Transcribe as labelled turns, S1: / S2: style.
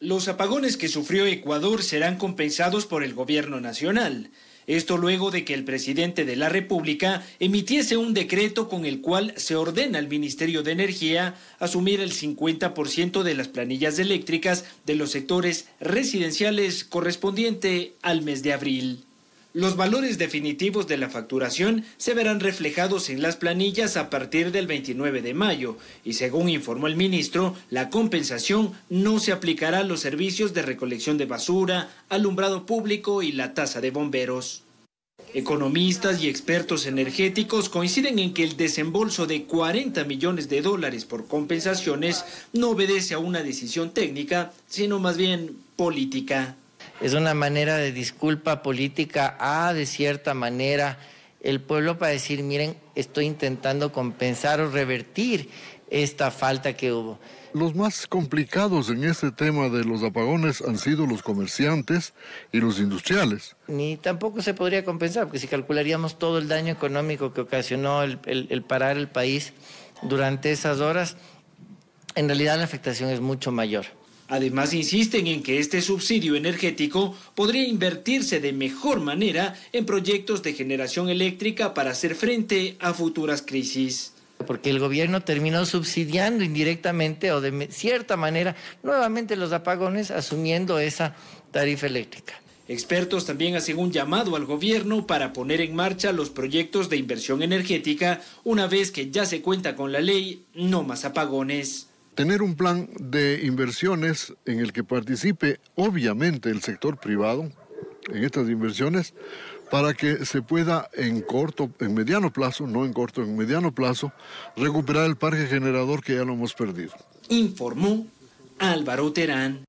S1: Los apagones que sufrió Ecuador serán compensados por el gobierno nacional. Esto luego de que el presidente de la República emitiese un decreto con el cual se ordena al Ministerio de Energía asumir el 50% de las planillas eléctricas de los sectores residenciales correspondiente al mes de abril. Los valores definitivos de la facturación se verán reflejados en las planillas a partir del 29 de mayo y según informó el ministro, la compensación no se aplicará a los servicios de recolección de basura, alumbrado público y la tasa de bomberos. Economistas y expertos energéticos coinciden en que el desembolso de 40 millones de dólares por compensaciones no obedece a una decisión técnica,
S2: sino más bien política es una manera de disculpa política a, ah, de cierta manera, el pueblo para decir, miren, estoy intentando compensar o revertir
S3: esta falta que hubo. Los más complicados en este tema de los apagones han sido los comerciantes y los industriales. Ni tampoco se
S2: podría compensar, porque si calcularíamos todo el daño económico que ocasionó el,
S3: el parar el país
S2: durante esas horas, en realidad la afectación es mucho mayor. Además,
S1: insisten en que este subsidio energético podría invertirse de mejor manera en proyectos de generación eléctrica para hacer frente a futuras crisis. Porque
S2: el gobierno terminó subsidiando indirectamente o de cierta manera nuevamente los apagones asumiendo esa tarifa eléctrica. Expertos también hacen un llamado
S1: al gobierno para poner en marcha los proyectos de inversión energética una vez que ya se cuenta con la ley No más apagones
S3: tener un plan de inversiones en el que participe obviamente el sector privado en estas inversiones para que se pueda en corto, en mediano plazo, no en corto, en mediano plazo, recuperar el parque generador que ya lo hemos perdido. Informó Álvaro Terán.